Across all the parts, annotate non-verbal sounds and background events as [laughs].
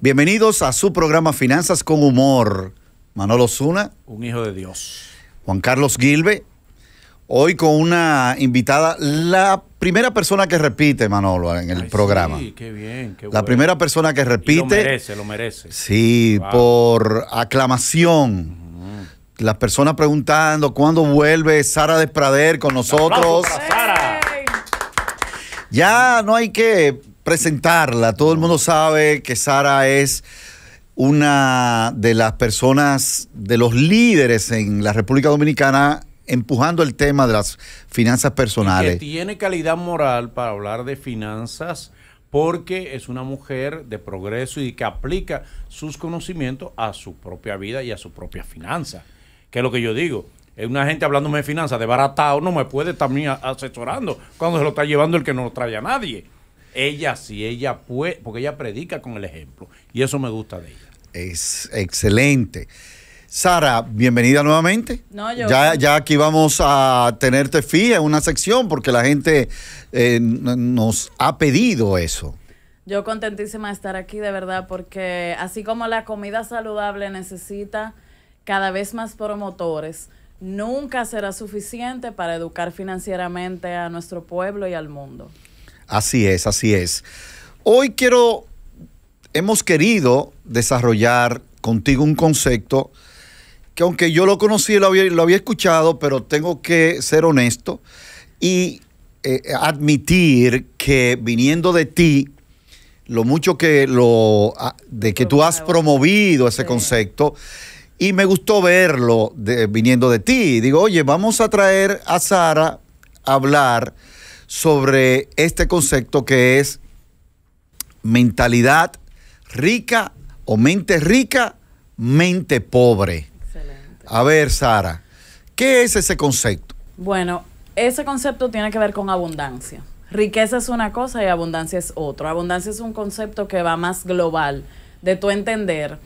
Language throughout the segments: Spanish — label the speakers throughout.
Speaker 1: Bienvenidos a su programa Finanzas con Humor. Manolo Zuna.
Speaker 2: Un hijo de Dios.
Speaker 1: Juan Carlos Gilbe. Hoy con una invitada, la primera persona que repite, Manolo, en el programa. Sí,
Speaker 2: qué bien, La primera persona que repite. lo merece, lo merece.
Speaker 1: Sí, por aclamación las personas preguntando cuándo vuelve Sara de Prader con nosotros. Sara. Ya no hay que presentarla, todo el mundo sabe que Sara es una de las personas, de los líderes en la República Dominicana empujando el tema de las finanzas personales.
Speaker 2: tiene calidad moral para hablar de finanzas porque es una mujer de progreso y que aplica sus conocimientos a su propia vida y a su propia finanza que es lo que yo digo. es Una gente hablándome de finanzas de baratado no me puede estar asesorando cuando se lo está llevando el que no lo trae a nadie. Ella sí, ella puede, porque ella predica con el ejemplo. Y
Speaker 1: eso me gusta de ella. Es excelente. Sara, bienvenida nuevamente.
Speaker 3: No, ya, ya
Speaker 1: aquí vamos a tenerte fija en una sección porque la gente eh, nos ha pedido eso.
Speaker 3: Yo contentísima de estar aquí, de verdad, porque así como la comida saludable necesita cada vez más promotores, nunca será suficiente para educar financieramente a nuestro pueblo y al mundo.
Speaker 1: Así es, así es. Hoy quiero, hemos querido desarrollar contigo un concepto que aunque yo lo conocí, lo había, lo había escuchado, pero tengo que ser honesto y eh, admitir que viniendo de ti, lo mucho que lo ah, de que tú has promovido ese concepto y me gustó verlo viniendo de ti. Digo, oye, vamos a traer a Sara a hablar sobre este concepto que es mentalidad rica o mente rica, mente pobre. A ver, Sara, ¿qué es ese concepto?
Speaker 3: Bueno, ese concepto tiene que ver con abundancia. Riqueza es una cosa y abundancia es otro. Abundancia es un concepto que va más global, de tu entender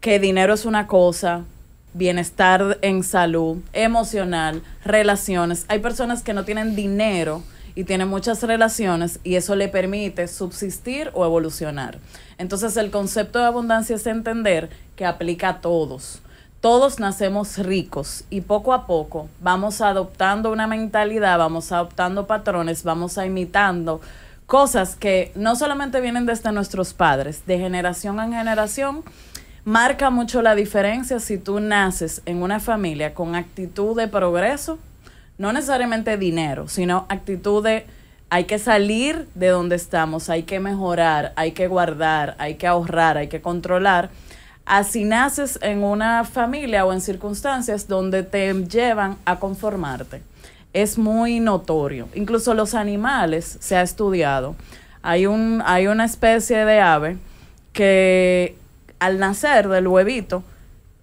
Speaker 3: que dinero es una cosa, bienestar en salud, emocional, relaciones. Hay personas que no tienen dinero y tienen muchas relaciones y eso le permite subsistir o evolucionar. Entonces el concepto de abundancia es entender que aplica a todos. Todos nacemos ricos y poco a poco vamos adoptando una mentalidad, vamos adoptando patrones, vamos a imitando cosas que no solamente vienen desde nuestros padres, de generación en generación, marca mucho la diferencia si tú naces en una familia con actitud de progreso, no necesariamente dinero, sino actitud de hay que salir de donde estamos, hay que mejorar, hay que guardar, hay que ahorrar, hay que controlar. Así naces en una familia o en circunstancias donde te llevan a conformarte. Es muy notorio. Incluso los animales se ha estudiado. Hay, un, hay una especie de ave que al nacer del huevito,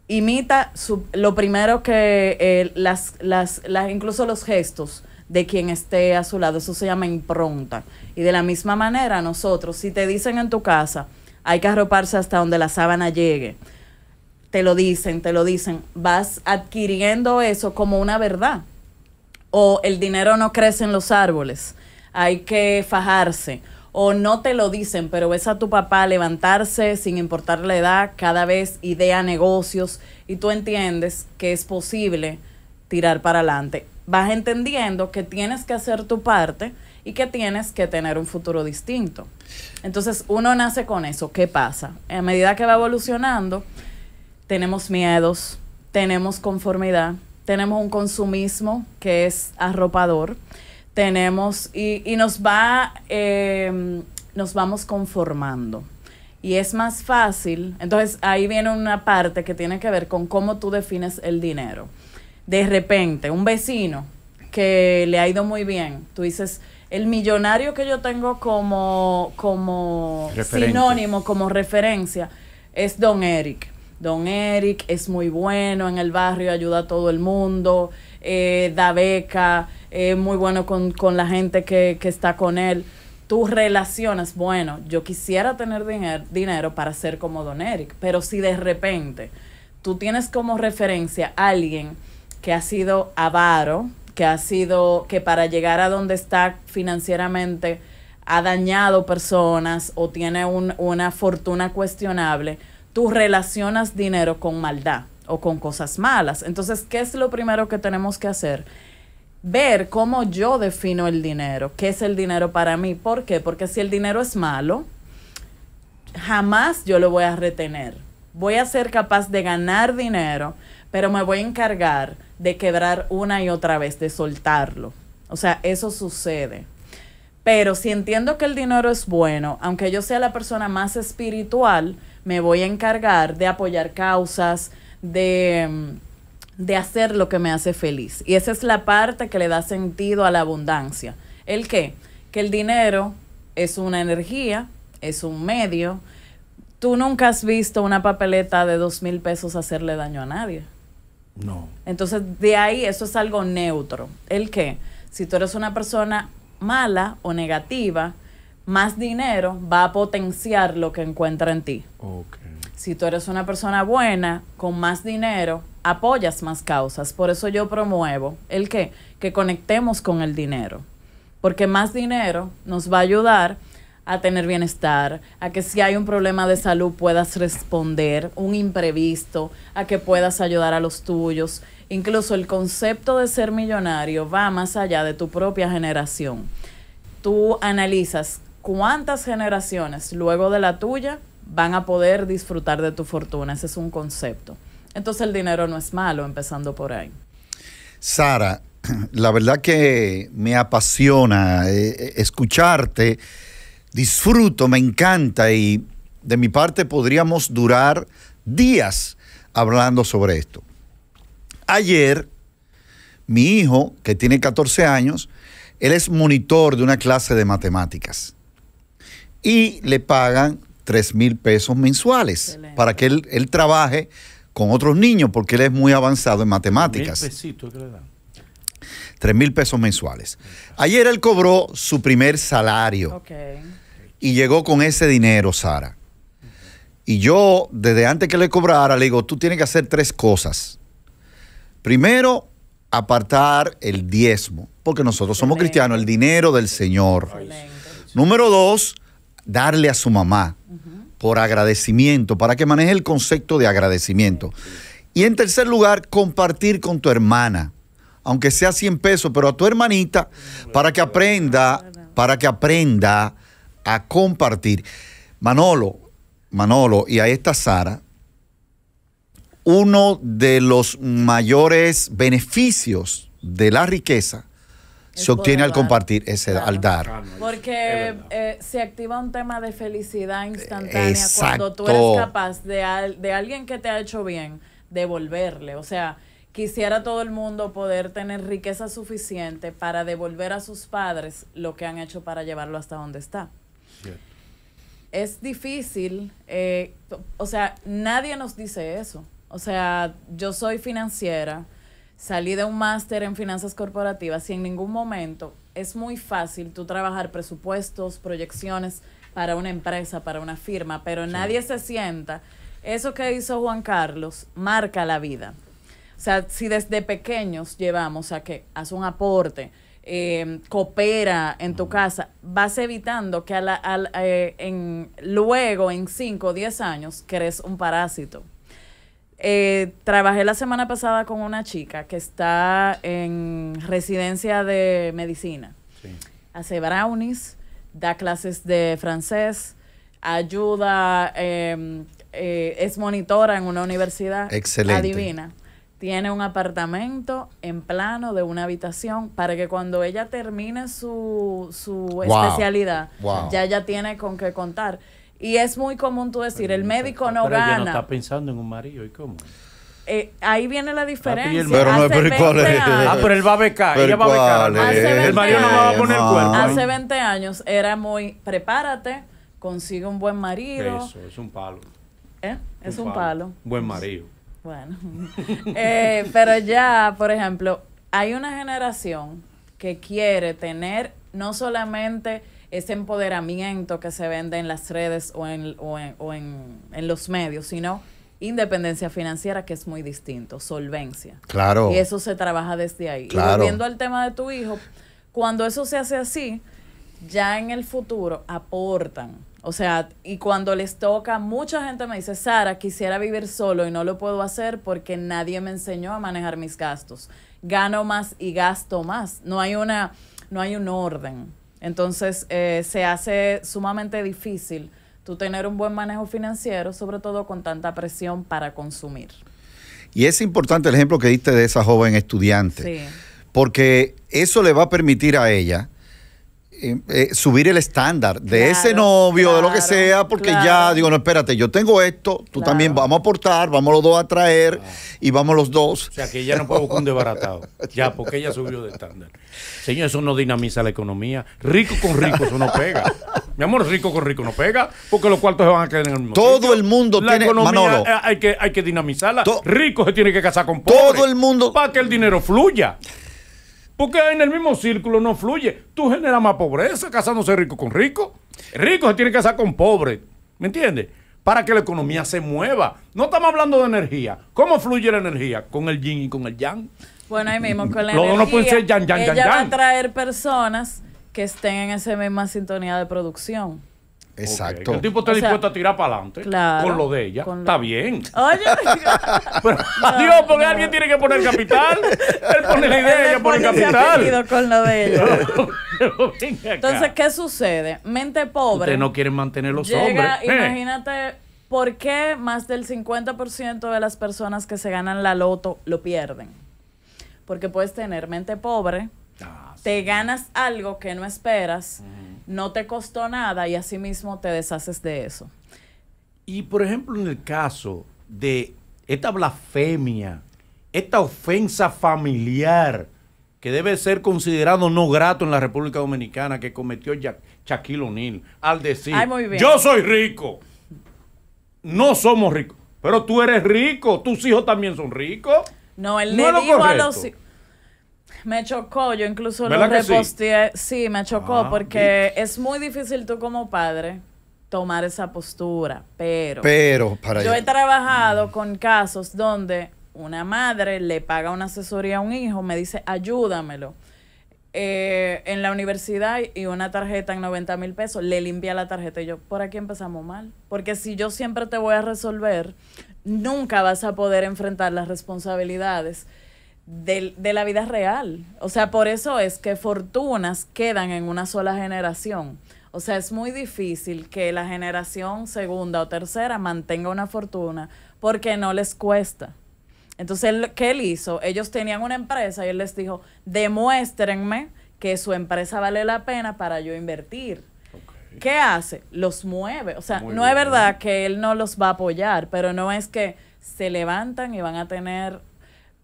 Speaker 3: imita lo primero que eh, las, las, las, incluso los gestos de quien esté a su lado, eso se llama impronta. Y de la misma manera nosotros, si te dicen en tu casa, hay que arroparse hasta donde la sábana llegue, te lo dicen, te lo dicen, vas adquiriendo eso como una verdad. O el dinero no crece en los árboles, hay que fajarse o no te lo dicen, pero ves a tu papá levantarse sin importar la edad, cada vez idea negocios y tú entiendes que es posible tirar para adelante. Vas entendiendo que tienes que hacer tu parte y que tienes que tener un futuro distinto. Entonces uno nace con eso. ¿Qué pasa? A medida que va evolucionando, tenemos miedos, tenemos conformidad, tenemos un consumismo que es arropador tenemos y, nos va, eh, nos vamos conformando. Y es más fácil, entonces ahí viene una parte que tiene que ver con cómo tú defines el dinero. De repente, un vecino que le ha ido muy bien, tú dices, el millonario que yo tengo como, como sinónimo, como referencia, es Don Eric. Don Eric es muy bueno en el barrio, ayuda a todo el mundo, eh, da beca, muy bueno con, con la gente que, que, está con él. Tú relacionas, bueno, yo quisiera tener dinero para ser como Don Eric, pero si de repente tú tienes como referencia a alguien que ha sido avaro, que ha sido, que para llegar a donde está financieramente ha dañado personas o tiene una fortuna cuestionable, tú relacionas dinero con maldad o con cosas malas. Entonces, ¿qué es lo primero que tenemos que hacer? ver cómo yo defino el dinero, qué es el dinero para mí, ¿por qué? Porque si el dinero es malo, jamás yo lo voy a retener. Voy a ser capaz de ganar dinero, pero me voy a encargar de quebrar una y otra vez, de soltarlo. O sea, eso sucede. Pero si entiendo que el dinero es bueno, aunque yo sea la persona más espiritual, me voy a encargar de apoyar causas, de mm, de hacer lo que me hace feliz. Y esa es la parte que le da sentido a la abundancia. ¿El qué? Que el dinero es una energía, es un medio. Tú nunca has visto una papeleta de dos mil pesos hacerle daño a nadie. No. Entonces, de ahí eso es algo neutro. ¿El qué? Si tú eres una persona mala o negativa, más dinero va a potenciar lo que encuentra en ti. Si tú eres una persona buena, con más dinero apoyas más causas. Por eso yo promuevo el que, que conectemos con el dinero. Porque más dinero nos va a ayudar a tener bienestar, a que si hay un problema de salud puedas responder, un imprevisto, a que puedas ayudar a los tuyos. Incluso el concepto de ser millonario va más allá de tu propia generación. Tú analizas cuántas generaciones luego de la tuya van a poder disfrutar de tu fortuna. Ese es un concepto. Entonces el dinero no es malo, empezando por ahí.
Speaker 1: Sara, [clears throat] la verdad que me apasiona eh, eh, escucharte, disfruto, me encanta y de mi parte podríamos durar días hablando sobre esto. Ayer, mi hijo, que tiene 14 años, él es monitor de una clase de matemáticas y le pagan 3 mil pesos mensuales para que él trabaje con otros niños porque él es muy avanzado en matemáticas. Tres mil pesos mensuales. Ayer él cobró su primer salario y llegó con ese dinero, Sara. Y yo, desde antes que le cobrara, le digo, tú tienes que hacer tres cosas. Primero, apartar el diezmo, porque nosotros somos cristianos, el dinero del Señor. Número dos, darle a su mamá por agradecimiento, para que maneje el concepto de agradecimiento. Y en tercer lugar, compartir con tu hermana, aunque sea 100 pesos, pero a tu hermanita, para que aprenda, para que aprenda a compartir. Manolo, Manolo, y a esta Sara, uno de los mayores beneficios de la riqueza se obtiene al compartir, ese, al dar.
Speaker 3: Porque eh, se activa un tema de felicidad instantánea cuando tú eres capaz de, de alguien que te ha hecho bien, devolverle. O sea, quisiera todo el mundo poder tener riqueza suficiente para devolver a sus padres lo que han hecho para llevarlo hasta donde está. Es difícil, eh, o sea, nadie nos dice eso. O sea, yo soy financiera salí de un máster en finanzas corporativas y en ningún momento es muy fácil tú trabajar presupuestos, proyecciones para una empresa, para una firma, pero nadie se sienta. Eso que hizo Juan Carlos marca la vida. O sea, si desde pequeños llevamos a que haz un aporte, em, coopera en tu mm. casa, vas evitando que eh, en, luego, en 5 o 10 años, crees un parásito. Eh, trabajé la semana pasada con una chica que está en residencia de medicina. Hace brownies, da clases de francés, ayuda, em, eh, es monitora en una universidad. Excelente. Adivina. Tiene un apartamento en plano de una habitación para que cuando ella termine su, su especialidad, ya ya tiene con qué contar. Y es muy común tú decir, el médico no, pero gana. no está
Speaker 2: pensando en un marido, ¿y cómo?
Speaker 3: Eh, ahí viene la ah, pues, diferencia. Pero no, Ah, pero él va a becar.
Speaker 2: El marido no va a poner cuerpo. Hace
Speaker 3: 20 años era muy, prepárate, consigue un buen marido. Eso, es un palo. ¿Eh? es un palo. Buen marido. Bueno. [laughs] Eh, pero ya, por ejemplo, hay una generación que quiere tener no solamente ese empoderamiento que se vende en las redes o en, o en, los medios, sino independencia financiera, que es muy distinto, solvencia. Claro. Y eso se trabaja desde ahí. Y volviendo al tema de tu hijo, cuando eso se hace así, ya en el futuro aportan. O sea, y cuando les toca, mucha gente me dice, Sara, quisiera vivir solo y no lo puedo hacer porque nadie me enseñó a manejar mis gastos. Gano más y gasto más. No hay una, no hay un orden. Entonces eh, se hace sumamente difícil tú tener un buen manejo financiero, sobre todo con tanta presión para consumir.
Speaker 1: Y es importante el ejemplo que diste de esa joven estudiante, porque eso le va a permitir a ella eh, eh, subir el estándar de ese novio, de lo que sea, porque ya digo, no, espérate, yo tengo esto, tú también vamos a aportar, vamos los dos a traer y vamos los dos. O sea, que ella no puede buscar un
Speaker 2: desbaratado, [laughs] ya, porque ella subió de estándar. Señor, eso no dinamiza la economía. Rico con rico, eso no pega. Mi amor, rico con rico no pega, porque los cuartos se van a quedar en el mismo Todo el mundo tiene, economía eh, hay que, hay que dinamizarla. rico se tiene que casar con pobre. Todo el mundo. Para que el dinero fluya. Porque en el mismo círculo no fluye. Tú generas más pobreza casándose rico con rico. Rico se tiene que casar con pobre. ¿Me entiendes? Para que la economía se mueva. No estamos hablando de energía. ¿Cómo fluye la energía? Con el yin y con el yang.
Speaker 3: Bueno, ahí mismo, con la energía. No puede ser yang, yang, yang, yang, va a traer personas que estén en esa misma sintonía de producción. Exacto. El tipo está dispuesto a
Speaker 2: tirar para adelante con lo de ella. Está bien. Oye, [laughs] pero, porque alguien tiene que poner capital. Él pone la idea, ella pone capital.
Speaker 3: Con lo de ella. [laughs] Entonces, ¿qué sucede? Mente pobre. Ustedes no quieren
Speaker 2: mantener los hombres. Eh.
Speaker 3: Imagínate. ¿Por qué más del 50% de las personas que se ganan la loto lo pierden? Porque puedes tener mente pobre, ah, te ganas algo que no esperas, no te costó nada y así mismo te deshaces de eso.
Speaker 2: Y por ejemplo, en el caso de esta blasfemia, esta ofensa familiar que debe ser considerado no grato en la República Dominicana que cometió Jack, Shaquille al decir, yo soy rico, no somos ricos, pero tú eres rico, tus hijos también son ricos.
Speaker 3: No, él no le dijo a los me chocó, yo incluso lo reposteé. Sí? me chocó ah, porque es muy difícil tú como padre tomar esa postura, pero... Pero, para Yo he trabajado con casos donde una madre le paga una asesoría a un hijo, me dice, ayúdamelo. Eh, en la universidad y una tarjeta en 90 mil pesos, le limpia la tarjeta y yo, por aquí empezamos mal. Porque si yo siempre te voy a resolver, nunca vas a poder enfrentar las responsabilidades de, de la vida real. O sea, por eso es que fortunas quedan en una sola generación. O sea, es muy difícil que la generación segunda o tercera mantenga una fortuna porque no les cuesta. Entonces, ¿qué él hizo? Ellos tenían una empresa y él les dijo, demuéstrenme que su empresa vale la pena para yo invertir. ¿Qué hace? Los mueve. O sea, no es verdad que él no los va a apoyar, pero no es que se levantan y van a tener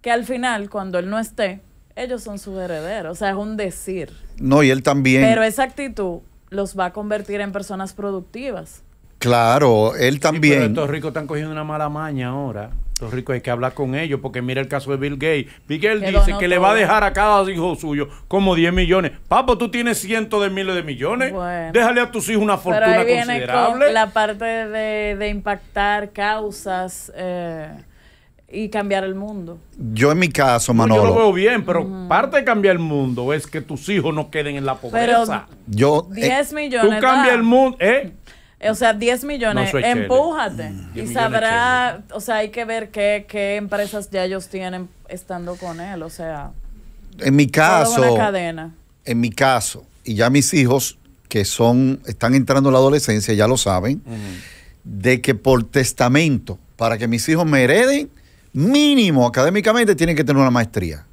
Speaker 3: que al final, cuando él no esté, ellos son sus herederos. O sea, es un decir.
Speaker 1: No, y él también. Pero
Speaker 3: esa actitud los va a convertir en personas productivas.
Speaker 1: Claro, él también. pero estos ricos
Speaker 2: están cogiendo una mala maña ahora. Estos ricos hay que hablar con ellos, porque mira el caso de Bill Gates. Bill Gates dice que le va a dejar a cada hijo suyo como 10 millones. Papo, tú tienes cientos de miles de millones.
Speaker 1: Déjale a tus hijos una fortuna pero viene considerable.
Speaker 3: la parte de, impactar causas. Eh, y cambiar el mundo.
Speaker 1: Yo en mi caso, Manolo. yo
Speaker 2: lo veo bien, pero mm. parte de cambiar el mundo es que tus hijos no queden en la pobreza. yo, 10 eh, millones. Tú cambias el mundo, ¿eh?
Speaker 3: ¿eh? O sea, 10 millones, empújate. Mm. Y sabrá, o sea, hay que ver qué, empresas ya ellos tienen estando con él, o sea. En mi caso.
Speaker 1: En mi caso, y ya mis hijos que son, están entrando en la adolescencia, ya lo saben, de que por testamento, para que mis hijos me hereden, mínimo académicamente tienen que tener una maestría.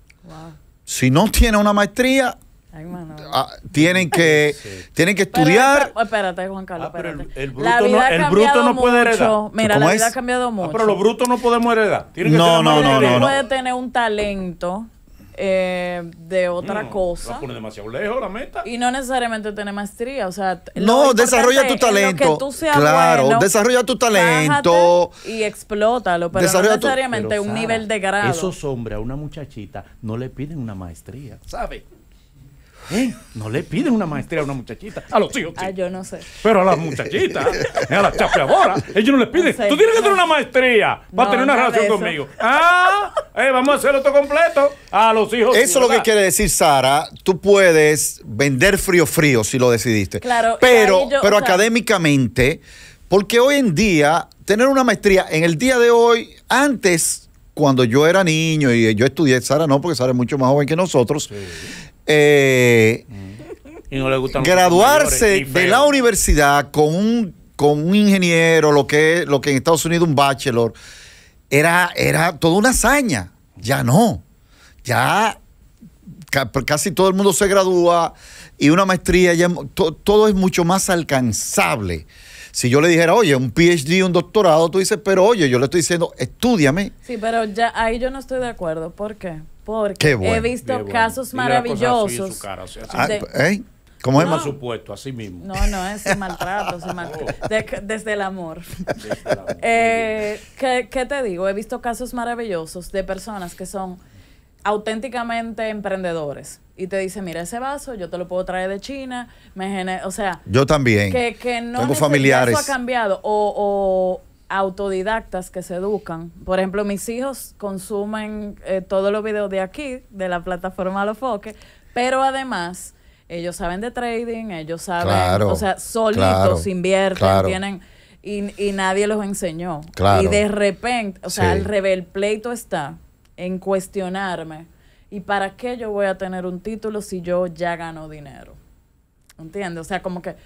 Speaker 1: Si no tiene una maestría, ah, tienen que tienen que estudiar.
Speaker 3: Oh, espérate, Juan Carlos, ah, espérate. el, bruto,
Speaker 1: la vida no, ha bruto no puede heredar. Mira, la
Speaker 3: vida ha cambiado mucho. Ah, pero los
Speaker 2: brutos no podemos heredar. Tienen no, que no, no, no, no, Puede
Speaker 3: tener un talento eh, de otra mm, cosa. lejos Y no necesariamente tener maestría, o sea... No, desarrolla tu talento. claro, desarrolla
Speaker 2: tu talento.
Speaker 3: Y explótalo, pero no necesariamente un nivel de grado. Esos
Speaker 2: hombres a una muchachita no le piden una maestría, ¿sabes? ¿Eh? No le piden una maestría a una muchachita. A los
Speaker 3: hijos. Ah, yo no sé.
Speaker 2: Pero a las muchachitas, [laughs] eh, a las chapeadoras, ellos no les piden. Tú tienes que tener una maestría para tener una relación conmigo. Ah, eh, vamos a hacerlo todo completo. A
Speaker 1: los hijos. Eso es lo que quiere decir Sara. Tú puedes vender frío frío si lo decidiste. Claro. Pero, pero académicamente, porque hoy en día, tener una maestría en el día de hoy, antes cuando yo era niño y yo estudié, Sara no, porque Sara es mucho más joven que nosotros, eh,
Speaker 2: graduarse de
Speaker 1: la universidad con un, con un ingeniero, lo que, lo que en Estados Unidos un bachelor, era, era toda una hazaña. Ya no. Ya pues, casi todo el mundo se gradúa y una maestría, ya, todo es mucho más alcanzable. Si yo le dijera, oye, un PhD, un doctorado, tú dices, pero oye, yo le estoy diciendo, estudiame.
Speaker 3: Sí, pero ya ahí yo no estoy de acuerdo. ¿Por qué? Porque he visto casos maravillosos. Ah, ¿eh?
Speaker 1: ¿Cómo supuesto,
Speaker 2: así mismo.
Speaker 3: No, no, es maltrato, es desde el amor. [laughs] eh, ¿qué, ¿Qué te digo? He visto casos maravillosos de personas que son auténticamente emprendedores y te dice, mira ese vaso, yo te lo puedo traer de China, me o sea,
Speaker 1: yo también. Que,
Speaker 3: que no tengo familiares. Eso ha cambiado o, o, autodidactas que se educan. Por ejemplo, mis hijos consumen eh, todos los videos de aquí, de la plataforma Los pero además ellos saben de trading, ellos saben, o sea, solitos invierten, tienen y, y, nadie los enseñó. Y de repente, o sea, el, rebel pleito está en cuestionarme ¿Y para qué yo voy a tener un título si yo ya gano dinero? ¿Entiendes? O sea, como que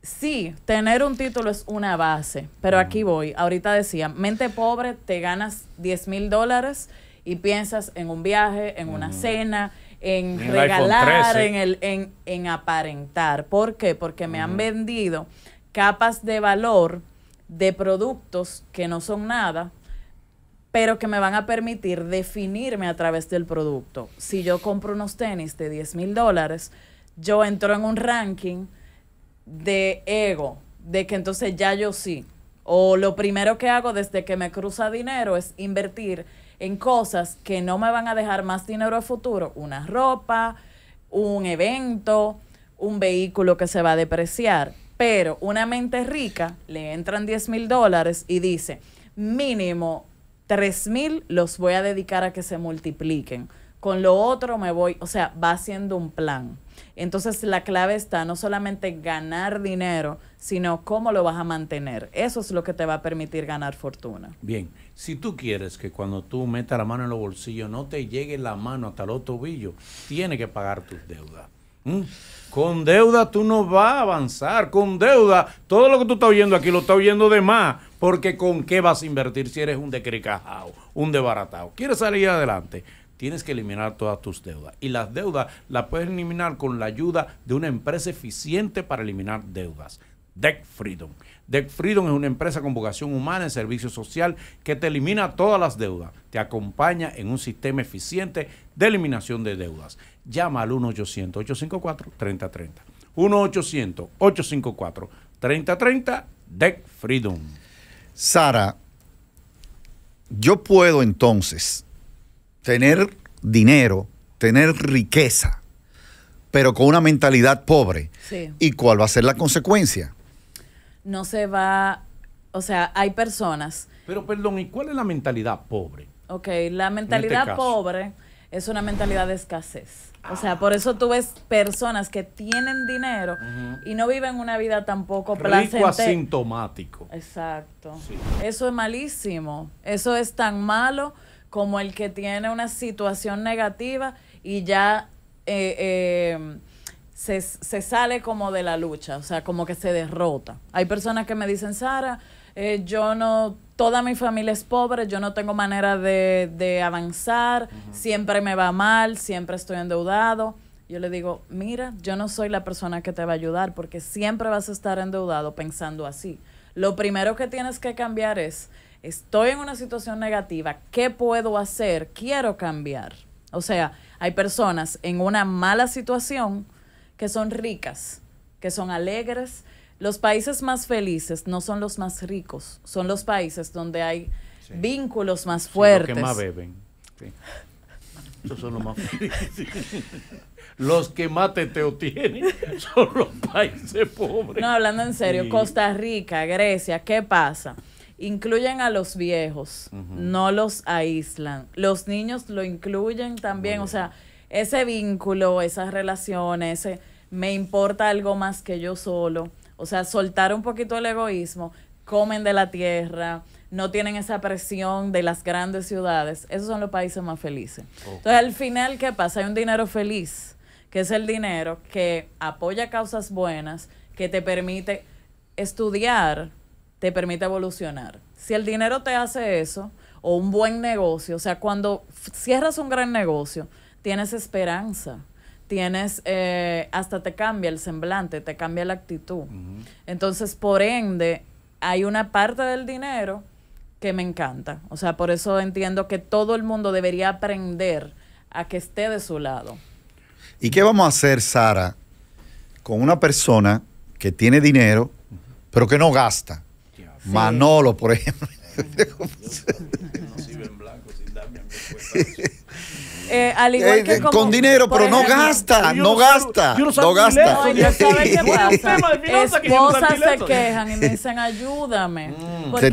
Speaker 3: sí, tener un título es una base, pero aquí voy. Ahorita decía, mente pobre, te ganas 10 mil dólares y piensas en un viaje, en una cena, en, regalar, en, el, en, aparentar. ¿Por qué? Porque me han vendido capas de valor de productos que no son nada pero que me van a permitir definirme a través del producto. Si yo compro unos tenis de 10 mil dólares, yo entro en un ranking de ego, de que entonces ya yo sí. O lo primero que hago desde que me cruza dinero es invertir en cosas que no me van a dejar más dinero a futuro. Una ropa, un evento, un vehículo que se va a depreciar. Pero una mente rica le entran 10 mil dólares y dice, mínimo mil los voy a dedicar a que se multipliquen. Con lo otro me voy, o sea, va haciendo un plan. Entonces la clave está no solamente ganar dinero, sino cómo lo vas a mantener. Eso es lo que te va a permitir ganar fortuna.
Speaker 2: Bien, si tú quieres que cuando tú metas la mano en los bolsillos no te llegue la mano hasta los tobillos, tiene que pagar tus deudas. ¿Mm? Con deuda tú no vas a avanzar. Con deuda, todo lo que tú estás oyendo aquí lo estás oyendo de más porque con qué vas a invertir si eres un decricajado, un debaratado? ¿Quieres salir adelante? Tienes que eliminar todas tus deudas. Y las deudas las puedes eliminar con la ayuda de una empresa eficiente para eliminar deudas. Debt Freedom. Debt Freedom es una empresa con vocación humana en servicio social que te elimina todas las deudas. Te acompaña en un sistema eficiente de eliminación de deudas. Llama al 1-800-854-3030.
Speaker 1: 1-800-854-3030 Debt Freedom. Sara, yo puedo entonces tener dinero, tener riqueza, pero con una mentalidad pobre. Sí. ¿Y cuál va a ser la consecuencia?
Speaker 3: No se va, o sea, hay personas.
Speaker 1: Pero perdón, ¿y cuál es la mentalidad pobre?
Speaker 3: Ok, la este mentalidad pobre es una mentalidad de escasez. O sea, por eso tú ves personas que tienen dinero y no viven una vida tampoco placentera. Rico
Speaker 2: asintomático.
Speaker 3: Exacto. Eso es malísimo. Eso es tan malo como el que tiene una situación negativa y ya eh, eh se sale como de la lucha, o sea, como que se derrota. Hay personas que me dicen, Sara, eh, yo no, toda mi familia es pobre, yo no tengo manera de, avanzar, siempre me va mal, siempre estoy endeudado. Yo le digo, mira, yo no soy la persona que te va a ayudar porque siempre vas a estar endeudado pensando así. Lo primero que tienes que cambiar es, estoy en una situación negativa, ¿qué puedo hacer? Quiero cambiar. O sea, hay personas en una mala situación que son ricas, que son alegres, los países más felices no son los más ricos, son los países donde hay vínculos más fuertes. los que más
Speaker 2: beben. Sí. [laughs] Esos son los más felices. Los que más teteo tienen [laughs] son los países pobres. No, hablando en serio, Costa
Speaker 3: Rica, Grecia, ¿qué pasa? Incluyen a los viejos, no los aíslan. Los niños lo incluyen también, o sea, ese vínculo, esas relaciones, ese eh, me importa algo más que yo solo o sea, soltar un poquito el egoísmo, comen de la tierra, no tienen esa presión de las grandes ciudades. Esos son los países más felices. Oh. Entonces, al final, ¿qué pasa? Hay un dinero feliz, que es el dinero que apoya causas buenas, que te permite estudiar, te permite evolucionar. Si el dinero te hace eso, o un buen negocio, o sea, cuando cierras un gran negocio, tienes esperanza tienes, eh, hasta te cambia el semblante, te cambia la actitud. Entonces, por ende, hay una parte del dinero que me encanta. O sea, por eso entiendo que todo el mundo debería aprender a que esté de su lado.
Speaker 1: ¿Y qué vamos a hacer, Sara, con una persona que tiene dinero, pero que no gasta? Manolo, por ejemplo. [laughs] [laughs]
Speaker 3: Eh, eh, eh, con dinero, pero no gasta, no, gasta, no, no gasta. Esposas se quejan y me [laughs] dicen, ayúdame. te,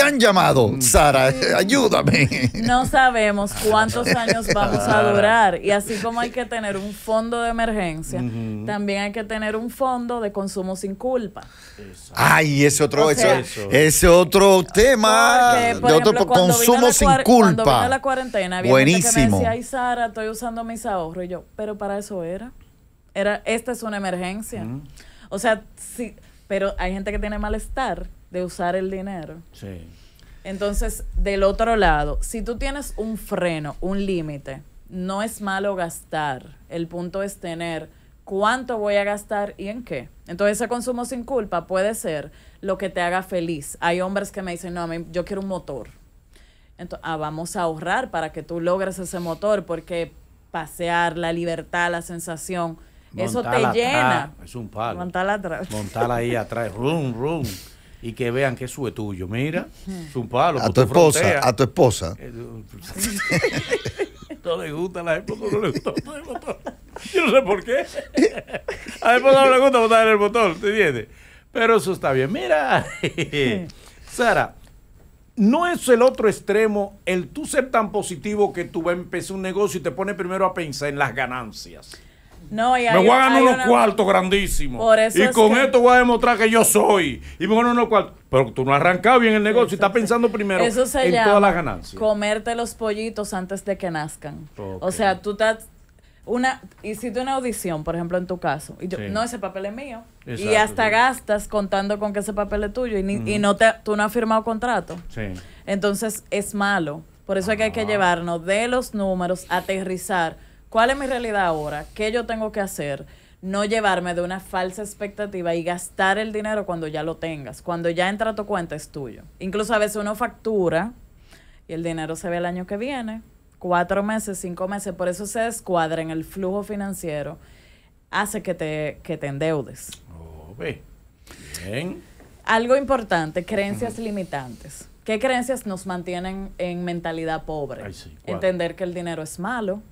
Speaker 3: han
Speaker 1: llamado, mm. Sara, ayúdame.
Speaker 3: No sabemos cuántos años vamos a durar. Y así como hay que tener un fondo de emergencia, también hay que tener un fondo de consumo sin culpa.
Speaker 1: Ay, ese otro, ese otro tema de otro consumo sin culpa. Cuando la cuarentena, había Buenísimo. Que me decía,
Speaker 3: Ay, Sara, estoy usando mis ahorros. Y yo, pero para eso era. Era, esta es una emergencia. Mm. O sea, sí, pero hay gente que tiene malestar de usar el dinero. Sí. Entonces, del otro lado, si tú tienes un freno, un límite, no es malo gastar. El punto es tener cuánto voy a gastar y en qué. Entonces ese consumo sin culpa puede ser lo que te haga feliz. Hay hombres que me dicen, no, yo quiero un motor. Entonces, ah, vamos a ahorrar para que tú logres ese motor, porque pasear, la libertad, la sensación, eso te llena. Es un palo. Montarla atrás. Montarla
Speaker 2: ahí atrás, rum, rum. Y que vean que eso es tuyo.
Speaker 1: Mira, es un palo. A tu esposa, a tu esposa. Eh, [laughs]
Speaker 2: no le gusta la época, no le gusta el motor. Yo no sé por qué. A la esposa no le gusta en el motor, ¿te entiendes? Pero eso está bien. Mira, [laughs] Sara, no es el otro extremo el tú ser tan positivo que tú vas a empezar un negocio y te pones primero a pensar en las ganancias.
Speaker 3: No, y me voy a ganar unos cuartos
Speaker 2: grandísimos. y con esto voy a demostrar que yo soy. Y me voy a ganar unos cuartos. Pero tú no has arrancado bien el negocio y estás pensando primero en todas las ganancias.
Speaker 3: Comerte los pollitos antes de que nazcan. O sea, tú estás una, hiciste una audición, por ejemplo, en tu caso, y yo, no, ese papel es mío. y hasta gastas contando con que ese papel es tuyo y, y no te, tú no has firmado contrato. Entonces es malo. Por eso es que hay que ah. llevarnos de los números, aterrizar cuál es mi realidad ahora, qué yo tengo que hacer, no llevarme de una falsa expectativa y gastar el dinero cuando ya lo tengas, cuando ya entra a tu cuenta es tuyo. Incluso a veces uno factura y el dinero se ve el año que viene cuatro meses, cinco meses, por eso se descuadra en el flujo financiero, hace que te, que te endeudes.
Speaker 2: Oh, bien.
Speaker 3: Algo importante, creencias limitantes. ¿Qué creencias nos mantienen en mentalidad pobre? Entender que el dinero es malo.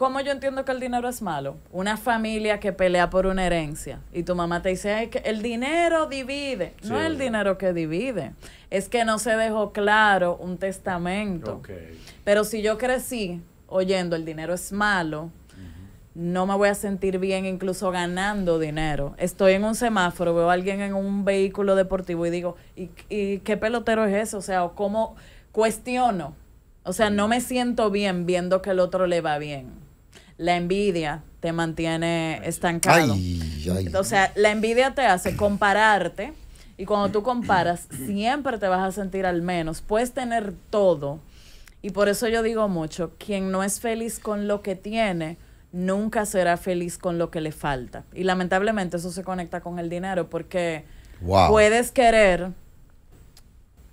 Speaker 3: ¿Cómo yo entiendo que el dinero es malo? Una familia que pelea por una herencia y tu mamá te dice, que el dinero divide. no es el dinero que divide, es que no se dejó claro un testamento. Pero si yo crecí oyendo el dinero es malo, no me voy a sentir bien incluso ganando dinero. Estoy en un semáforo, veo a alguien en un vehículo deportivo y digo, ¿y, qué pelotero es eso? O sea, ¿cómo cuestiono? O sea, no me siento bien viendo que el otro le va bien la envidia te mantiene estancado. O sea, la envidia te hace compararte y cuando tú comparas siempre te vas a sentir al menos. Puedes tener todo y por eso yo digo mucho, quien no es feliz con lo que tiene, nunca será feliz con lo que le falta. Y lamentablemente eso se conecta con el dinero porque puedes querer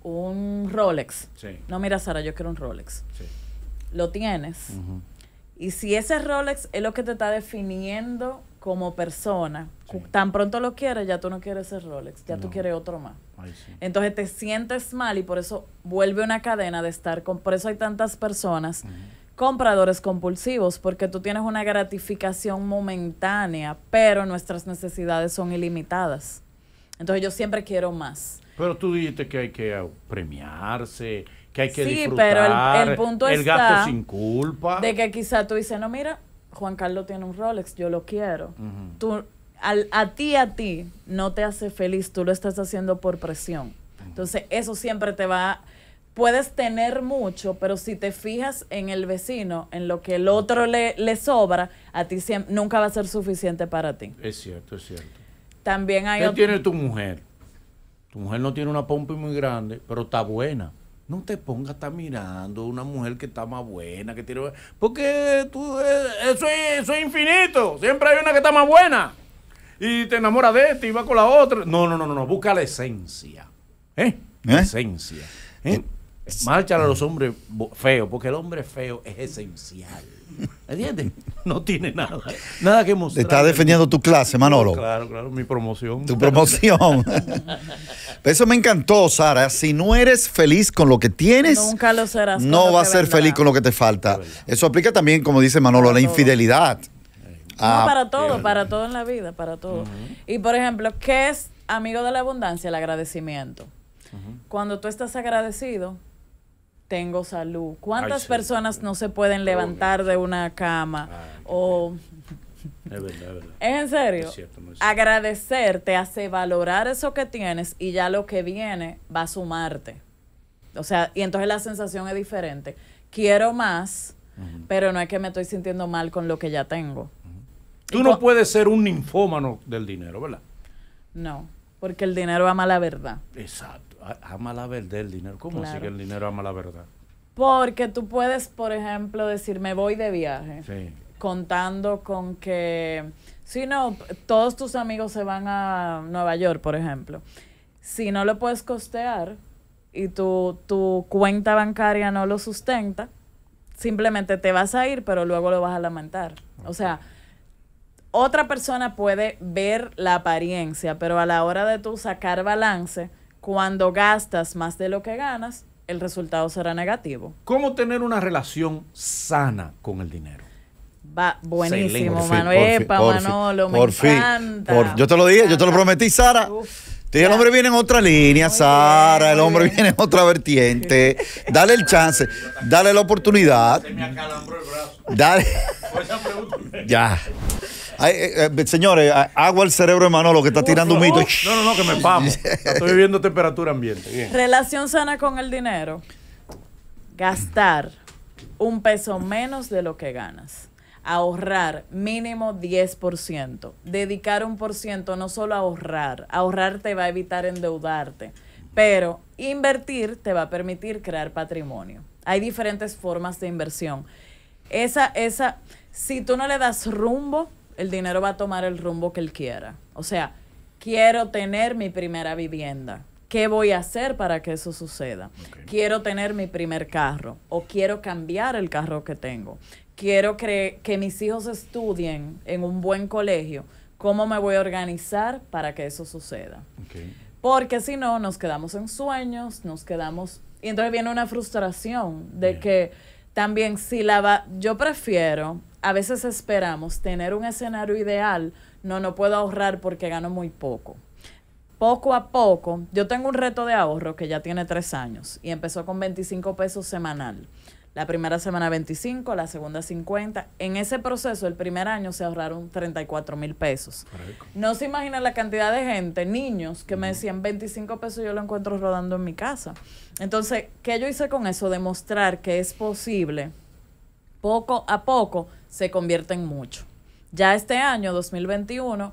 Speaker 3: un Rolex. No, mira, Sara, yo quiero un Rolex. Lo tienes. Ajá. Y si ese Rolex es lo que te está definiendo como persona, tan pronto lo quieres, ya tú no quieres ese Rolex, ya tú quieres otro más. Entonces te sientes mal y por eso vuelve una cadena de estar con... Por eso hay tantas personas, compradores compulsivos, porque tú tienes una gratificación momentánea, pero nuestras necesidades son ilimitadas. Entonces yo siempre quiero más.
Speaker 2: Pero tú dijiste que hay que uh, premiarse, que hay que pero el, gasto sin culpa.
Speaker 3: De que quizá tú dices, no, mira, Juan Carlos tiene un Rolex, yo lo quiero. Tú, a ti, a ti, no te hace feliz, tú lo estás haciendo por presión. Entonces, eso siempre te va puedes tener mucho, pero si te fijas en el vecino, en lo que el otro le, le sobra, a ti siempre, nunca va a ser suficiente para ti.
Speaker 2: Es cierto, es cierto.
Speaker 3: También hay ¿Qué tiene
Speaker 2: tu mujer? Tu mujer no tiene una pompa muy grande, pero está buena. No te pongas a estar mirando una mujer que está más buena, que tiene... Porque tú, eh, eso es, eso infinito. Siempre hay una que está más buena. Y te enamoras de esta y va con la otra. No, no, no, no, Busca la esencia. ¿Eh? ¿Eh? esencia. ¿Eh? ¿Eh? Márchale a los hombres feos, porque el hombre feo es esencial. ¿Entiendes? No tiene nada, [laughs]
Speaker 1: nada que mostrar. Está defendiendo tu clase, Manolo. Claro,
Speaker 2: claro, mi promoción.
Speaker 1: Tu promoción. [laughs] Eso me encantó, Sara. Si no eres feliz con lo que tienes, Nunca
Speaker 3: lo serás no vas a ser
Speaker 1: feliz con lo que te falta. Eso aplica también, como dice Manolo, a la infidelidad. para todo,
Speaker 3: ah, para todo en la vida, para todo. Y por ejemplo, ¿qué es amigo de la abundancia? El agradecimiento. Cuando tú estás agradecido, tengo salud. ¿Cuántas personas no se pueden levantar de una cama? o...
Speaker 2: Es verdad, es verdad. ¿Es en serio?
Speaker 3: agradecerte Agradecer te hace valorar eso que tienes y ya lo que viene va a sumarte. O sea, y entonces la sensación es diferente. Quiero más, pero no es que me estoy sintiendo mal con lo que ya tengo.
Speaker 2: Tú no puedes ser un ninfómano del dinero, ¿verdad?
Speaker 3: No, porque el dinero ama la verdad.
Speaker 2: Exacto ama la verdad el dinero. ¿Cómo claro. que el dinero ama la verdad?
Speaker 3: Porque tú puedes, por ejemplo, decir, me voy de viaje. Contando con que, si no, todos tus amigos se van a Nueva York, por ejemplo. Si no lo puedes costear y tu, tu cuenta bancaria no lo sustenta, simplemente te vas a ir, pero luego lo vas a lamentar. O sea, otra persona puede ver la apariencia, pero a la hora de tú sacar balance, cuando gastas más de lo que ganas, el resultado será negativo.
Speaker 2: ¿Cómo tener una relación
Speaker 1: sana con el dinero?
Speaker 3: Va, buenísimo, Manuel. Epa, Manolo, me encanta. yo
Speaker 1: te lo dije, yo te lo prometí, Sara. el hombre viene en otra línea, Sara, el hombre viene en otra vertiente. Dale el chance, dale la oportunidad. Se me
Speaker 2: acalambró el
Speaker 1: brazo. Dale. ya. Eh, eh, señores, agua al cerebro de Manolo que está tirando un mito. No, no, no, que me pamo. [laughs] Estoy
Speaker 2: viviendo temperatura ambiente.
Speaker 3: Relación sana con el dinero. Gastar un peso menos de lo que ganas. Ahorrar mínimo 10%. Dedicar un por ciento, no solo a ahorrar. Ahorrar te va a evitar endeudarte. Pero invertir te va a permitir crear patrimonio. Hay diferentes formas de inversión. Esa, esa, si tú no le das rumbo el dinero va a tomar el rumbo que él quiera. O sea, quiero tener mi primera vivienda. ¿Qué voy a hacer para que eso suceda? Quiero tener mi primer carro o quiero cambiar el carro que tengo. Quiero que, que mis hijos estudien en un buen colegio. ¿Cómo me voy a organizar para que eso suceda? Porque si no, nos quedamos en sueños, nos quedamos... Y entonces viene una frustración de que también si la va... Yo prefiero a veces esperamos tener un escenario ideal, no, no puedo ahorrar porque gano muy poco. Poco a poco, yo tengo un reto de ahorro que ya tiene tres años y empezó con 25 pesos semanal. La primera semana 25, la segunda 50. En ese proceso, el primer año se ahorraron 34 mil pesos. No se imagina la cantidad de gente, niños, que me decían 25 pesos yo lo encuentro rodando en mi casa. Entonces, ¿qué yo hice con eso? Demostrar que es posible poco a poco se convierte en mucho. Ya este año, 2021,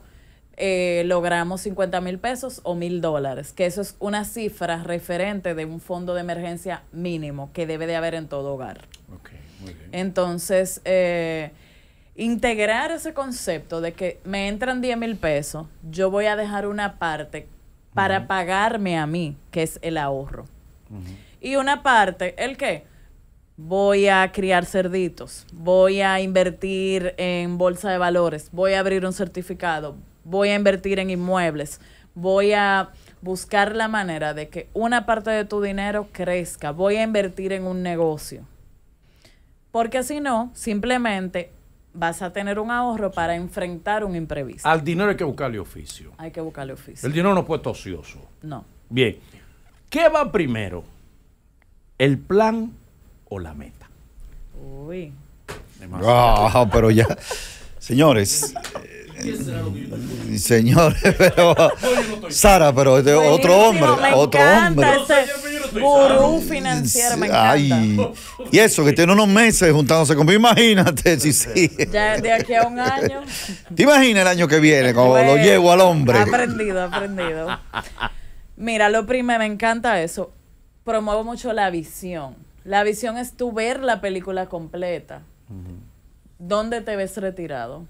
Speaker 3: eh, logramos 50 mil pesos o mil dólares, que eso es una cifra referente de un fondo de emergencia mínimo que debe de haber en todo hogar. Entonces, eh, integrar ese concepto de que me entran 10 mil pesos, yo voy a dejar una parte para pagarme a mí, que es el ahorro. Y una parte, ¿el qué? voy a criar cerditos, voy a invertir en bolsa de valores, voy a abrir un certificado, voy a invertir en inmuebles, voy a buscar la manera de que una parte de tu dinero crezca, voy a invertir en un negocio. Porque si no, simplemente vas a tener un ahorro para enfrentar un imprevisto. Al dinero
Speaker 2: hay que buscarle oficio.
Speaker 3: Hay que buscarle oficio. El dinero
Speaker 2: no puede estar ocioso. No. Bien. ¿Qué va primero? ¿El plan o la meta.
Speaker 3: Uy.
Speaker 1: Ah, pero ya, señores. [laughs] señores, pero Sara, pero de otro hombre, otro hombre.
Speaker 3: financiero, me encanta.
Speaker 1: y eso que tiene unos meses juntándose conmigo, imagínate si sí.
Speaker 3: Pues, eh, ya de aquí a un año.
Speaker 1: ¿Te imaginas el año que viene cuando lo llevo al hombre? Aprendido, aprendido.
Speaker 3: Mira, lo primero, me encanta eso. Promuevo mucho la visión la visión es tú ver la película completa. ¿Dónde te ves retirado?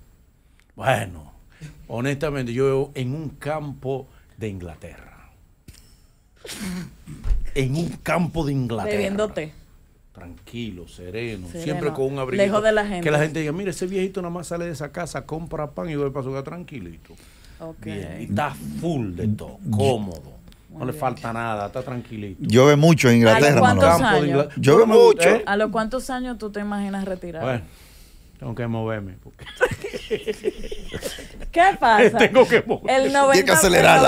Speaker 2: Bueno, honestamente, yo en un campo de Inglaterra. En un campo de Inglaterra. Bebiéndote. Tranquilo, sereno, siempre con un abrigo. Lejos de la gente. Que la gente diga, mira, ese viejito nada más sale de esa casa, compra pan y vuelve para su casa tranquilito. Okay. y está full de todo, cómodo no le falta nada, está tranquilito. Yo veo mucho en Inglaterra, ¿A los mucho.
Speaker 3: ¿A los cuántos años tú te imaginas retirar? Bueno,
Speaker 2: tengo que moverme.
Speaker 3: [laughs] ¿Qué pasa? Tengo que moverme. El 90%,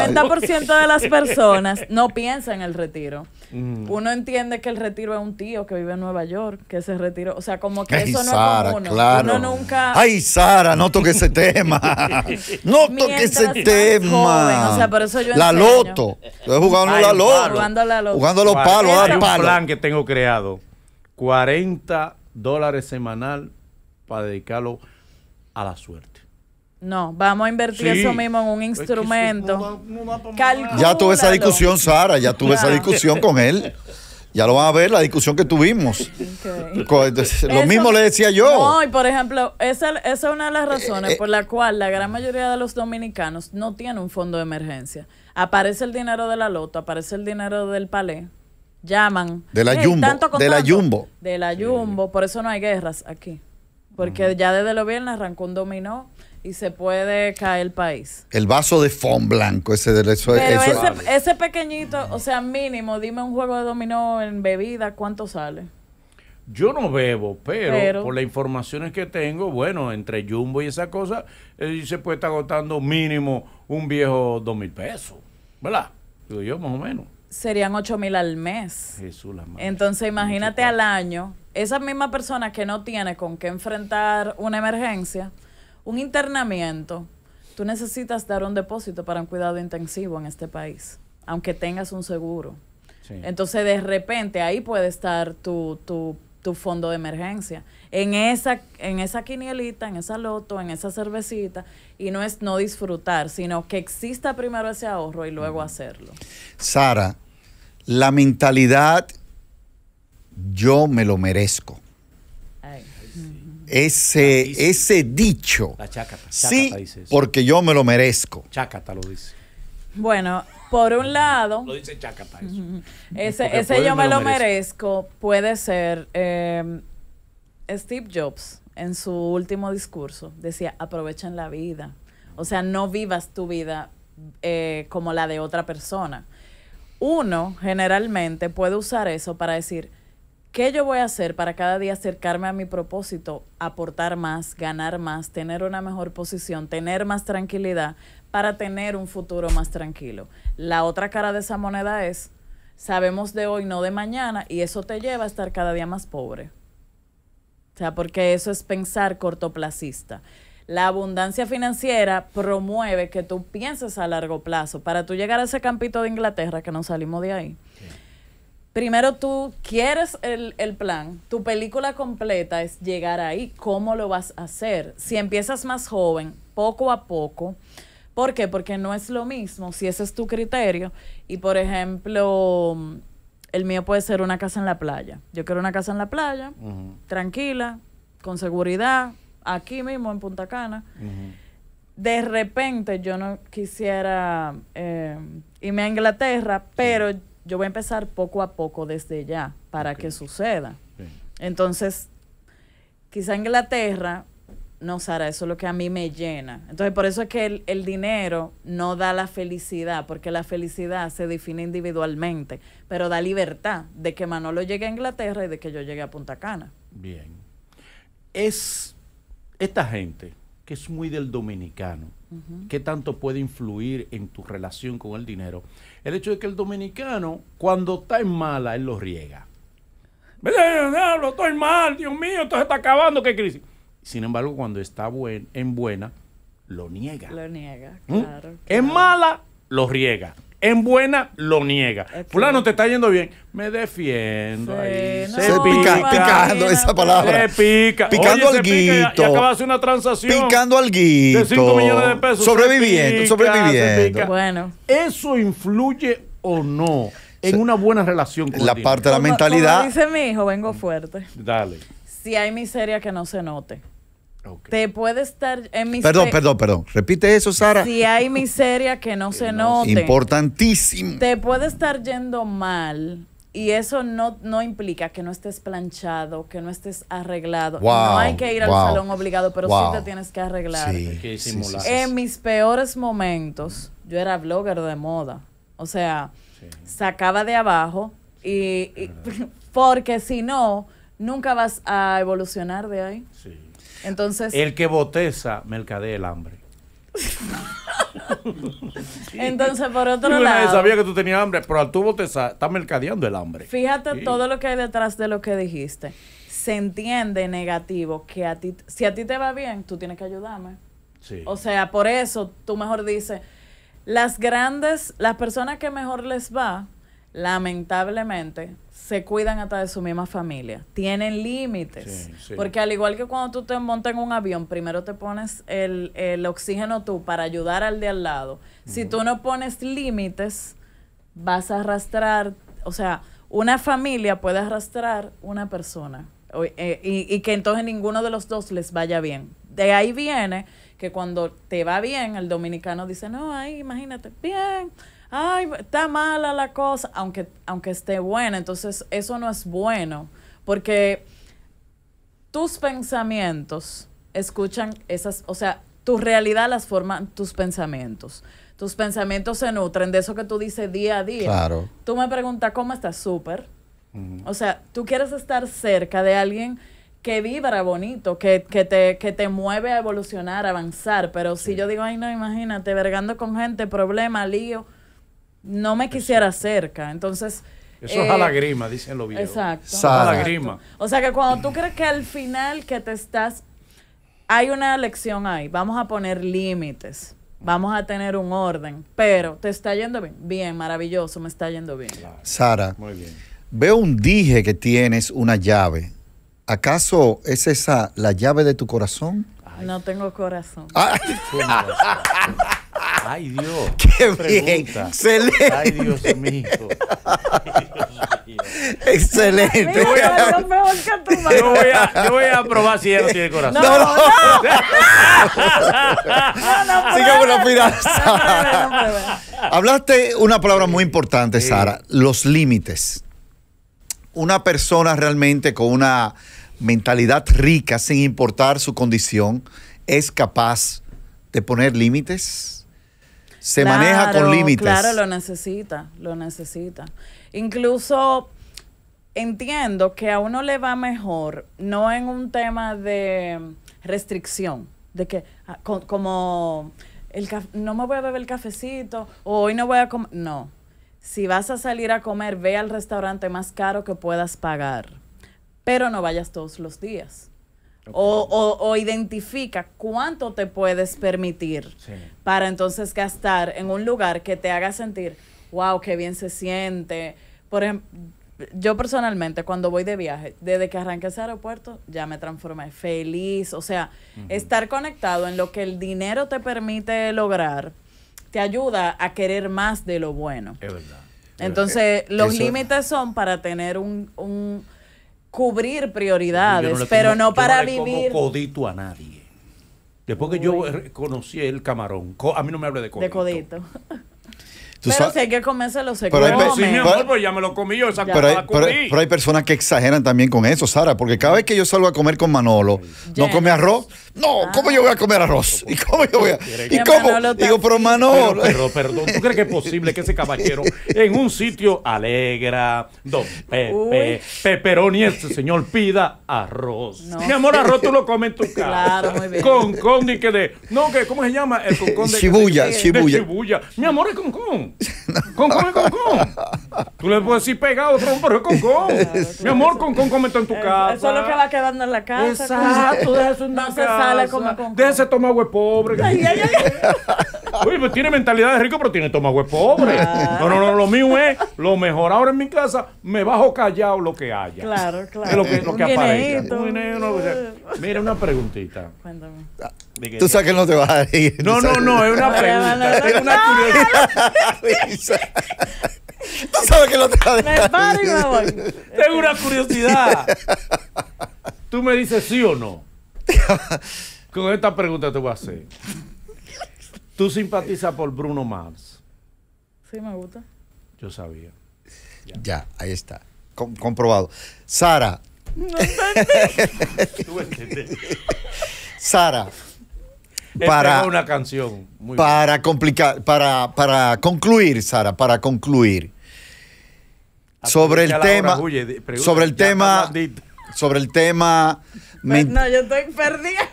Speaker 3: el 90 de las personas no piensan en el retiro. Mm. Uno entiende que el retiro es un tío que vive en Nueva York, que se retiró. O sea, como que eso no es común. uno. Uno nunca. Ay,
Speaker 1: Sara, no toque ese [laughs] tema. No toque ese tema. la loto. Estoy jugando la loto.
Speaker 3: Jugando la los palos, a un plan
Speaker 2: que tengo creado: 40 dólares semanal para dedicarlo a la suerte.
Speaker 3: No, vamos a invertir eso mismo en un instrumento. ya tuve esa discusión, Sara, ya tuve esa discusión con él.
Speaker 1: Ya lo van a ver, la discusión que tuvimos. Lo mismo le decía yo. No,
Speaker 3: y por ejemplo, esa, es una de las eh, razones eh, por la cual la gran mayoría de los dominicanos no tienen un fondo de emergencia. Aparece el dinero de la lota, aparece el dinero del palé, llaman. De la yumbo, de la De la por eso no hay guerras aquí. Porque ya desde lo viernes arrancó un dominó y se puede caer el país.
Speaker 1: El vaso de fond blanco, ese de eso, Pero
Speaker 3: ese, pequeñito, o sea, mínimo, dime un juego de dominó en bebida, ¿cuánto sale?
Speaker 1: Yo no bebo, pero,
Speaker 3: por las
Speaker 2: informaciones que tengo, bueno, entre Jumbo y esa cosa, eh, se puede estar agotando mínimo un viejo dos mil pesos, ¿verdad? Digo yo, más o menos.
Speaker 3: Serían ocho mil al mes. Entonces, imagínate al año, esa misma persona que no tiene con qué enfrentar una emergencia, un internamiento, tú necesitas dar un depósito para un cuidado intensivo en este país, aunque tengas un seguro. Entonces, de repente, ahí puede estar tu, tu, tu, fondo de emergencia. En esa, en esa quinielita, en esa loto, en esa cervecita, y no es no disfrutar, sino que exista primero ese ahorro y luego hacerlo.
Speaker 1: Sara, la mentalidad yo me lo merezco ese, ese dicho. La sí, porque yo me lo merezco. Chácata lo dice.
Speaker 3: Bueno, por un lado. Lo dice eso. Ese, yo me, lo merezco. puede ser em, Steve Jobs en su último discurso. Decía: aprovechen la vida. O sea, no vivas tu vida eh, como la de otra persona. Uno generalmente puede usar eso para decir, ¿Qué yo voy a hacer para cada día acercarme a mi propósito, aportar más, ganar más, tener una mejor posición, tener más tranquilidad para tener un futuro más tranquilo? La otra cara de esa moneda es, sabemos de hoy, no de mañana, y eso te lleva a estar cada día más pobre. O sea, porque eso es pensar cortoplacista. La abundancia financiera promueve que tú pienses a largo plazo para tú llegar a ese campito de Inglaterra que no salimos de ahí primero tú quieres el, plan, tu película completa es llegar ahí, ¿cómo lo vas a hacer? Si empiezas más joven, poco a poco, ¿por qué? Porque no es lo mismo, si ese es tu criterio, y por ejemplo, el mío puede ser una casa en la playa, yo quiero una casa en la playa, tranquila, con seguridad, aquí mismo en Punta Cana. De repente yo no quisiera eh, irme a Inglaterra, pero yo voy a empezar poco a poco desde ya para que suceda. Entonces, quizá Inglaterra no, hará eso lo que a mí me llena. Entonces, por eso es que el, dinero no da la felicidad, porque la felicidad se define individualmente, pero da libertad de que Manolo llegue a Inglaterra y de que yo llegue a Punta Cana.
Speaker 2: Bien. Es esta gente que es muy del dominicano, ¿qué tanto puede influir en tu relación con el dinero? el hecho de que el dominicano, cuando está en mala, él lo riega. Diablo, estoy mal, Dios mío, esto se está acabando, qué crisis. Sin embargo, cuando está en buena, lo niega.
Speaker 3: Lo niega,
Speaker 2: ¿Mm? claro. En mala, lo riega. En buena lo niega. Excelente. Fulano te está yendo bien. Me defiendo ahí. se pica, picando esa palabra. Se pica. Picando al guito. Y, acaba de hacer una transacción. Picando al De 5 millones de pesos. Sobreviviendo, sobreviviendo. Bueno. Eso influye o no en una buena
Speaker 1: relación con La parte de la mentalidad. Como
Speaker 3: dice mi hijo, vengo fuerte. Dale. Si hay miseria que no se note. Te puede estar en Perdón, perdón,
Speaker 1: perdón. Repite eso, Sara. Si
Speaker 3: hay miseria que no se nota note.
Speaker 1: Importantísimo. Te
Speaker 3: puede estar yendo mal. Y eso no, no implica que no estés planchado, que no estés arreglado. no hay que ir al salón obligado, pero sí te tienes que arreglar. en mis peores momentos, yo era blogger de moda. O sea, sacaba de abajo y, [laughs] porque si no, nunca vas a evolucionar de ahí. Sí. Entonces. El
Speaker 2: que boteza mercadea el hambre.
Speaker 3: Entonces, por otro lado. sabía
Speaker 2: que tú tenías hambre, pero al tú botezar estás mercadeando el hambre. Fíjate todo lo que
Speaker 3: hay detrás de lo que dijiste. Se entiende negativo que a ti, si a ti te va bien, tú tienes que ayudarme. Sí. O sea, por eso tú mejor dices, las grandes, las personas que mejor les va, lamentablemente, se cuidan hasta de su misma familia. Tienen límites. Porque al igual que cuando tú te montas en un avión, primero te pones el, oxígeno tú para ayudar al de al lado. Si tú no pones límites, vas a arrastrar, o sea, una familia puede arrastrar una persona. Eh, y, y que entonces ninguno de los dos les vaya bien. De ahí viene que cuando te va bien, el dominicano dice, no, ay, imagínate, bien ay, está mala la cosa, aunque, aunque esté buena. Entonces, eso no es bueno, porque tus pensamientos escuchan esas, o sea, tu realidad las forman tus pensamientos. Tus pensamientos se nutren de eso que tú dices día a día. Claro. Tú me preguntas, ¿cómo estás? Súper. O sea, tú quieres estar cerca de alguien que vibra bonito, que, que, te, que te mueve a evolucionar, a avanzar. Pero si yo digo, ay, no, imagínate, vergando con gente, problema, lío no me quisiera cerca. Entonces... Eso es a la eh,
Speaker 2: grima, dicen los viejos. Exacto. Sara. A la grima.
Speaker 3: O sea que cuando tú crees que al final que te estás... Hay una lección ahí. Vamos a poner límites. Vamos a tener un orden. Pero, ¿te está yendo bien? Bien, maravilloso, me está yendo bien.
Speaker 1: Sara. Muy bien. Veo un dije que tienes una llave. ¿Acaso es esa la llave de tu corazón?
Speaker 3: No tengo corazón. Ah. Ay, Dios. [laughs] Qué bien. Excelente. Ay, Dios
Speaker 1: mío. [laughs] Excelente.
Speaker 2: Yo voy, a,
Speaker 3: aprobar que yo, voy a,
Speaker 2: probar si
Speaker 1: ella no tiene corazón. No, no, [laughs] no. no, Sigue con la piraza! Hablaste una palabra muy importante, Sara, los límites. Una persona realmente con una mentalidad rica, sin importar su condición, es capaz de poner límites se maneja con límites. Claro, lo
Speaker 3: necesita, lo necesita. Incluso entiendo que a uno le va mejor, no en un tema de restricción, de que ah, como no me voy a beber el cafecito o hoy no voy a comer, no. Si vas a salir a comer, ve al restaurante más caro que puedas pagar, pero no vayas todos los días. O, identifica cuánto te puedes permitir para entonces gastar en un lugar que te haga sentir, wow, qué bien se siente. Por ejemplo, yo personalmente cuando voy de viaje, desde que arranqué ese aeropuerto, ya me transformé feliz. O sea, estar conectado en lo que el dinero te permite lograr, te ayuda a querer más de lo bueno. Es verdad. Entonces, los límites son para tener un cubrir prioridades, pero no para yo no vivir. Como
Speaker 2: codito a nadie. Después que yo conocí el camarón, a mí no me hable de
Speaker 3: codito. De codito. [laughs] pero si hay que comérselo, los pero sí, mi amor,
Speaker 2: pues ya me lo comí yo, esa Pero, hay, Pero,
Speaker 1: hay personas que exageran también con eso, Sara, porque cada vez que yo salgo a comer con Manolo, ¿no come arroz? No, ah. ¿cómo yo voy a comer arroz? ¿Y cómo yo voy a...? ¿Y cómo? Digo, pero Manolo...
Speaker 2: perdón, ¿tú crees que es posible que ese caballero [laughs] en un sitio alegra, don Pepe, Peperoni, este señor pida arroz? Mi amor, arroz tú lo comes en tu casa. Claro, muy bien. Con y que de... No, que ¿cómo se llama? El con de... Shibuya, de, Shibuya. De Mi
Speaker 3: amor, es concón.
Speaker 2: [laughs] Con con con con. Tú le puedes decir pegado, pero con con. Mi amor, con con comenta en tu eh, casa. Eso es lo que va
Speaker 3: quedando en la casa. Exacto, dejas un. no se sale con con.
Speaker 2: Déjese tomar agua pobre. Uy, pues tiene mentalidad de rico, pero tiene tomagüe pobre. No, no, no, lo mío es lo mejor. Ahora en mi casa me bajo callado lo que haya. Claro, claro. Es lo que, lo que
Speaker 1: Mira, una preguntita. Cuéntame. Ah, Tú sabes que no te vas a ir. No, no, no, es una pregunta. Es una curiosidad. Tú sabes que no te vas
Speaker 2: a ir. Me Tengo una curiosidad. [laughs] Tú me dices sí o no. [laughs] Con esta pregunta te voy a hacer. ¿Tú simpatizas
Speaker 1: por Bruno Mars? Sí, me gusta. Yo sabía. Ya, ahí está. comprobado. Sara. No, [laughs] Sara para
Speaker 2: una canción. para
Speaker 1: complicar, para, para concluir, Sara, para concluir. Sobre el, tema, sobre el tema, sobre el tema, No,
Speaker 3: yo estoy perdida.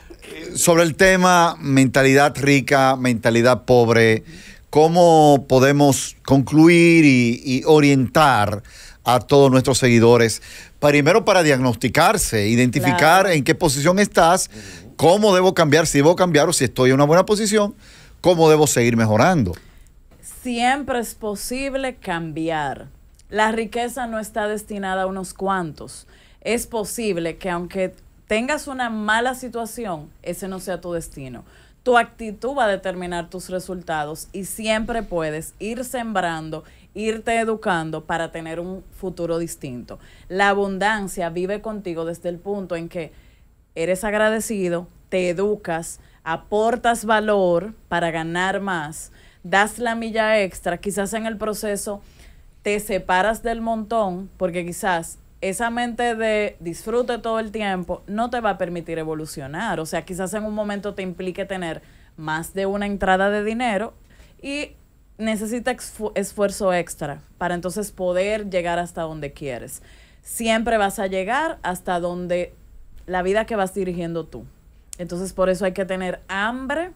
Speaker 1: Sobre el tema mentalidad rica, mentalidad pobre, cómo podemos concluir y, orientar a todos nuestros seguidores, primero para diagnosticarse, identificar en qué posición estás ¿Cómo debo cambiar? Si debo cambiar o si estoy en una buena posición, ¿cómo debo seguir mejorando?
Speaker 3: Siempre es posible cambiar. La riqueza no está destinada a unos cuantos. Es posible que aunque tengas una mala situación, ese no sea tu destino. Tu actitud va a determinar tus resultados y siempre puedes ir sembrando, irte educando para tener un futuro distinto. La abundancia vive contigo desde el punto en que eres agradecido, te educas, aportas valor para ganar más, das la milla extra, quizás en el proceso te separas del montón porque quizás esa mente de disfrute todo el tiempo no te va a permitir evolucionar. O sea, quizás en un momento te implique tener más de una entrada de dinero y necesita esfuerzo extra para entonces poder llegar hasta donde quieres. Siempre vas a llegar hasta donde la vida que vas dirigiendo tú. Entonces por eso hay que tener hambre,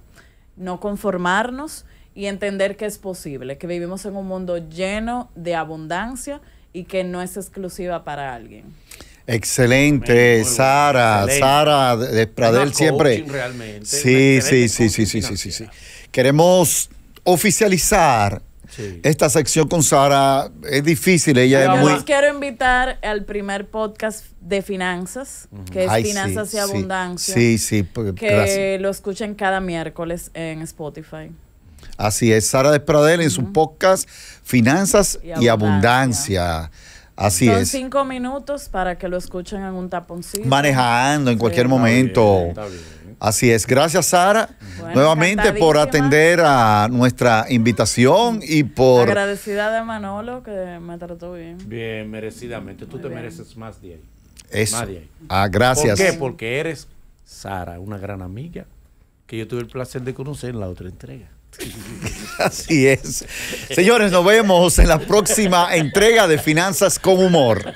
Speaker 3: no conformarnos y entender que es posible, que vivimos en un mundo lleno de abundancia y que no es exclusiva para alguien.
Speaker 1: Excelente, Sara, Sara de Pradel siempre. sí, sí, sí, sí, sí, sí, sí, sí. Queremos oficializar esta sección con Sara es difícil, ella es muy...
Speaker 3: quiero invitar al primer podcast de finanzas, que es Finanzas y Abundancia. Sí, sí, pues, que lo escuchen cada miércoles en Spotify.
Speaker 1: Así es, Sara Despradel en su podcast Finanzas y, abundancia. Así es. Son
Speaker 3: cinco minutos para que lo escuchen en un taponcito. Manejando en cualquier momento.
Speaker 1: Así es. Gracias, Sara, nuevamente por atender a nuestra invitación y por...
Speaker 3: Agradecida de Manolo que me trató bien.
Speaker 2: Bien, merecidamente. Tú te mereces más de ahí. Eso. Ah, gracias. ¿Por qué? Porque eres Sara, una gran amiga que yo tuve el placer de conocer en la otra entrega. [laughs]
Speaker 1: Así es. Señores, nos vemos en la próxima entrega de Finanzas con Humor.